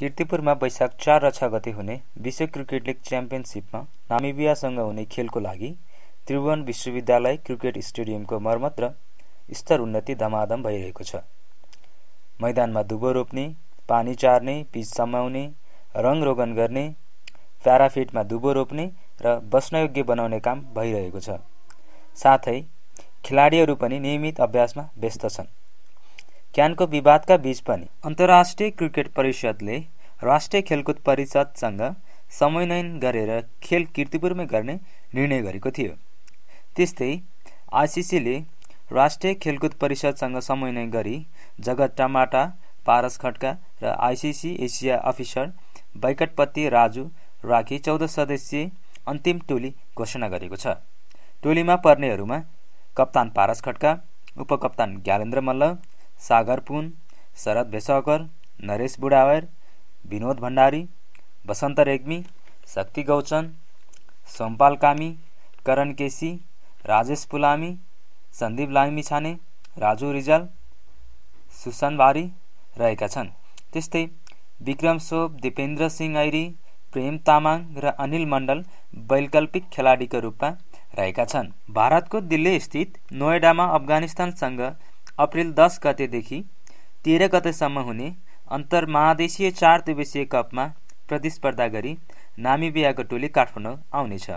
किर्तिपुरमा वैशाख चार र छ गते हुने विश्व क्रिकेट लिग च्याम्पियनसिपमा नामिबियासँग हुने खेलको लागि त्रिभुवन विश्वविद्यालय क्रिकेट स्टेडियमको मर्मत र स्तर उन्नति धमाधम भइरहेको छ मैदानमा दुबो रोप्ने पानी चार्ने पिच समाउने रङ रोगन गर्ने प्याराफिटमा दुबो रोप्ने र बस्नयोग्य बनाउने काम भइरहेको छ साथै खेलाडीहरू पनि नियमित अभ्यासमा व्यस्त छन् क्यानको विवादका बीच पनि अन्तर्राष्ट्रिय क्रिकेट परिषदले राष्ट्रिय खेलकुद परिषदसँग समन्वयन गरेर खेल किर्तिपुरमै गर्ने निर्णय गरेको थियो त्यस्तै आइसिसीले राष्ट्रिय खेलकुद परिषदसँग समन्वय गरी जगत टमाटा पारस खड्का र ICC Asia officer Venkatapathy Raju राखी चौध सदस्यीय अन्तिम टोली घोषणा गरेको छ टोलीमा पर्नेहरूमा कप्तान पारस खड्का उपकप्तान ज्ञानेन्द्र मल्ल सागर पुन शरद भेसौकर नरेश बुढावर विनोद भण्डारी वसन्त रेग्मी शक्ति गौचन सोमपाल कामी करण केसी राजेश पुलामी सन्दीप लामिछाने राजु रिजाल बारी रहेका छन् त्यस्तै विक्रम सोप दिपेन्द्र सिंह ऐरी प्रेम तामाङ र अनिल मण्डल वैकल्पिक खेलाडीको रूपमा रहेका छन् भारतको दिल्ली स्थित नोएडामा अफगानिस्तानसँग अप्रेल दस गतेदेखि तेह्र गतेसम्म हुने अन्तर्महादेशीय चार दिवसीय कपमा प्रतिस्पर्धा गरी नामिबियाको टोली काठमाडौँ आउनेछ